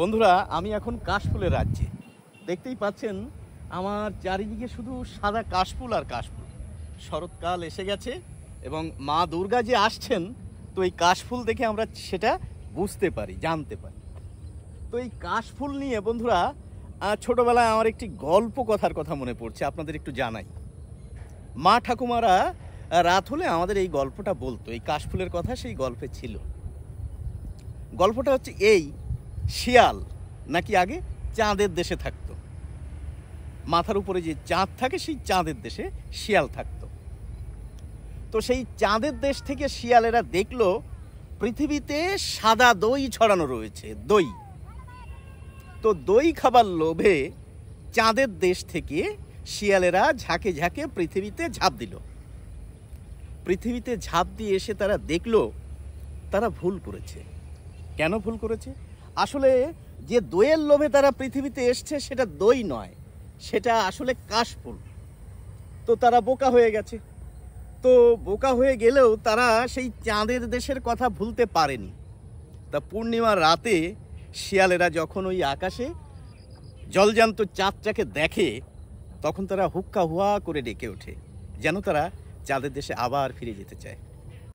বন্ধুরা আমি এখন কাশফুলের রাজ্যে দেখতেই পাচ্ছেন আমার চারিদিকে শুধু সাদা কাশফুল আর কাশফুল শরৎকাল এসে গেছে এবং মা দুর্গা যে আসছেন তো এই কাশফুল দেখে আমরা সেটা বুঝতে পারি জানতে পারি তো এই কাশফুল নিয়ে বন্ধুরা ছোটোবেলায় আমার একটি গল্প কথার কথা মনে পড়ছে আপনাদের একটু জানাই মা ঠাকুমারা রাত হলে আমাদের এই গল্পটা বলতো এই কাশফুলের কথা সেই গল্পে ছিল গল্পটা হচ্ছে এই শিয়াল নাকি আগে চাঁদের দেশে থাকত মাথার উপরে যে চাঁদ থাকে সেই চাঁদের দেশে শিয়াল থাকত তো সেই চাঁদের দেশ থেকে শিয়ালেরা দেখল পৃথিবীতে সাদা দই ছড়ানো রয়েছে দই তো দই খাবার লোভে চাঁদের দেশ থেকে শিয়ালেরা ঝাঁকে ঝাঁকে পৃথিবীতে ঝাঁপ দিল পৃথিবীতে ঝাঁপ দিয়ে এসে তারা দেখল তারা ভুল করেছে কেন ভুল করেছে আসলে যে দইয়ের লোভে তারা পৃথিবীতে এসছে সেটা দই নয় সেটা আসলে কাশফুল তো তারা বোকা হয়ে গেছে তো বোকা হয়ে গেলেও তারা সেই চাঁদের দেশের কথা ভুলতে পারেনি তা পূর্ণিমার রাতে শিয়ালেরা যখন ওই আকাশে জলজান্ত চাঁদটাকে দেখে তখন তারা হুক্কা হুয়া করে ডেকে ওঠে যেন তারা চাঁদের দেশে আবার ফিরে যেতে চায়